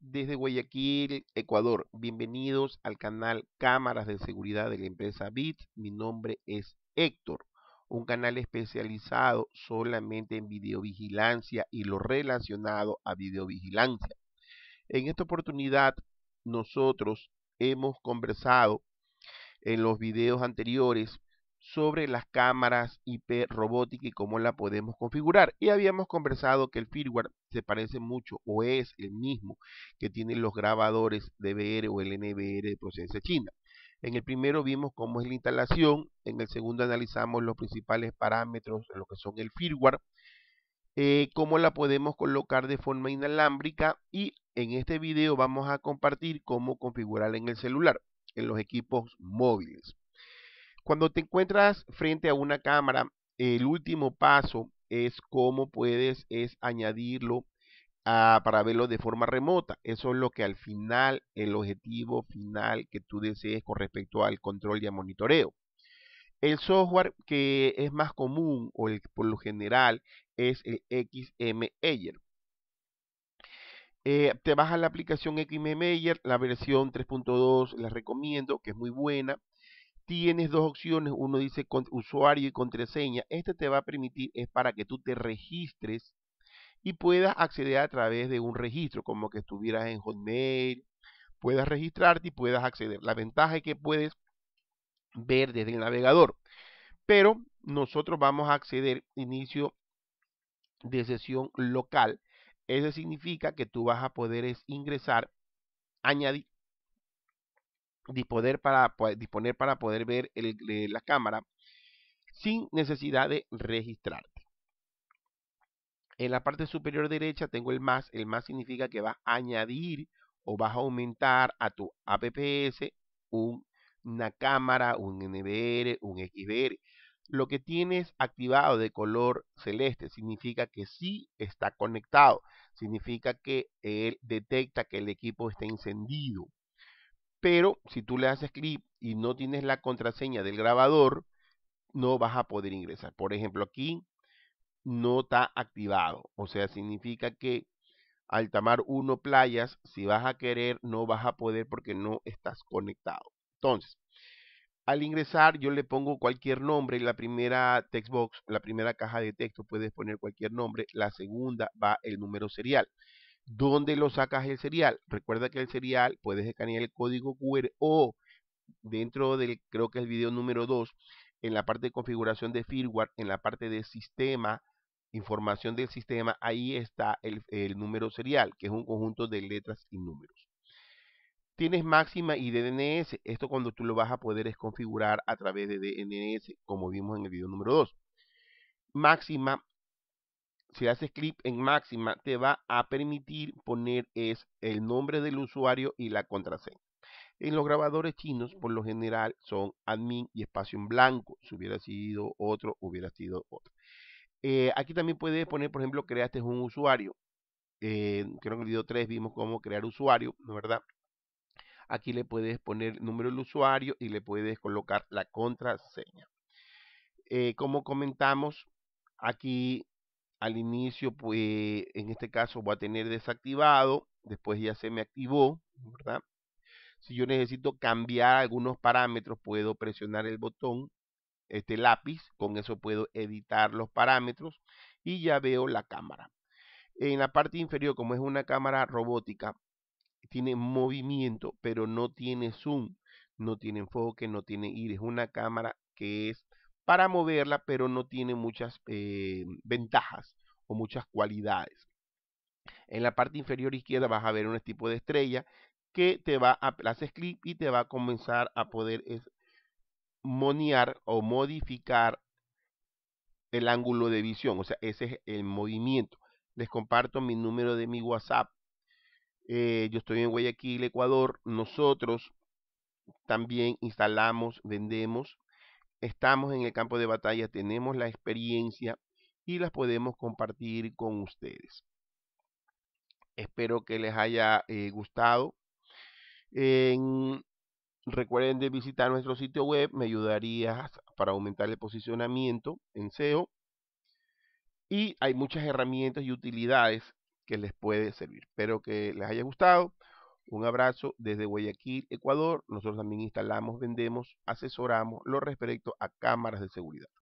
desde Guayaquil, Ecuador. Bienvenidos al canal Cámaras de Seguridad de la empresa BIT. Mi nombre es Héctor, un canal especializado solamente en videovigilancia y lo relacionado a videovigilancia. En esta oportunidad nosotros hemos conversado en los videos anteriores sobre las cámaras IP robótica y cómo la podemos configurar. Y habíamos conversado que el firmware se parece mucho o es el mismo que tienen los grabadores DVR o LNVR de procedencia china. En el primero vimos cómo es la instalación, en el segundo analizamos los principales parámetros, lo que son el firmware, eh, cómo la podemos colocar de forma inalámbrica y en este video vamos a compartir cómo configurarla en el celular, en los equipos móviles. Cuando te encuentras frente a una cámara, el último paso es cómo puedes es añadirlo para verlo de forma remota. Eso es lo que al final, el objetivo final que tú desees con respecto al control y al monitoreo. El software que es más común o el, por lo general es el XM Te Eh, te a la aplicación XM la versión 3.2 la recomiendo, que es muy buena tienes dos opciones. Uno dice con, usuario y contraseña. Este te va a permitir, es para que tú te registres y puedas acceder a través de un registro, como que estuvieras en Hotmail, puedas registrarte y puedas acceder. La ventaja es que puedes ver desde el navegador. Pero nosotros vamos a acceder inicio de sesión local. Eso significa que tú vas a poder ingresar, añadir disponer para, disponer para poder ver la cámara sin necesidad de registrarte. En la parte superior derecha tengo el más. El más significa que vas a añadir o vas a aumentar a tu APPS una cámara, un NVR, un XBR. Lo que tienes activado de color celeste significa que sí está conectado. Significa que él detecta que el equipo está encendido. Pero si tú le haces clic y no tienes la contraseña del grabador, no vas a poder ingresar. Por ejemplo, aquí no está activado. O sea, significa que al tomar 1 Playas, si vas a querer, no vas a poder porque no estás conectado. Entonces, al ingresar yo le pongo cualquier nombre, la primera box, la primera caja de texto puedes poner cualquier nombre, la segunda va el número serial. ¿Dónde lo sacas el serial? Recuerda que el serial puedes escanear el código QR o dentro del, creo que el video número 2, en la parte de configuración de firmware, en la parte de sistema, información del sistema, ahí está el, número serial, que es un conjunto de letras y números. Tienes máxima y DNS, esto cuando tú lo vas a poder configurar a través de DNS, como vimos en el video número 2. Máxima si haces clip en máxima, te va a permitir poner es el nombre del usuario y la contraseña. En los grabadores chinos, por lo general, son admin y espacio en blanco. Si hubiera sido otro, hubiera sido otro. Eh, aquí también puedes poner, por ejemplo, creaste un usuario. Eh, creo que en el video 3 vimos cómo crear usuario, ¿no verdad? Aquí le puedes poner el número del usuario y le puedes colocar la contraseña. Eh, como comentamos, aquí al inicio, pues en este caso voy a tener desactivado, después ya se me activó, ¿verdad? Si yo necesito cambiar algunos parámetros, puedo presionar el botón, este lápiz, con eso puedo editar los parámetros y ya veo la cámara. En la parte inferior, como es una cámara robótica, tiene movimiento, pero no tiene zoom, no tiene enfoque, no tiene ir, es una cámara que es para moverla, pero no tiene muchas eh, ventajas o muchas cualidades. En la parte inferior izquierda vas a ver un tipo de estrella que te va a hacer clic y te va a comenzar a poder es, monear o modificar el ángulo de visión, o sea, ese es el movimiento. Les comparto mi número de mi WhatsApp. Eh, yo estoy en Guayaquil, Ecuador. Nosotros también instalamos, vendemos estamos en el campo de batalla, tenemos la experiencia y las podemos compartir con ustedes. Espero que les haya eh, gustado. recuerden de visitar nuestro sitio web, me ayudaría para aumentar el posicionamiento en SEO. Y hay muchas herramientas y utilidades que les puede servir. Espero que les haya gustado. Un abrazo desde Guayaquil, Ecuador. Nosotros también instalamos, vendemos, asesoramos lo respecto a cámaras de seguridad.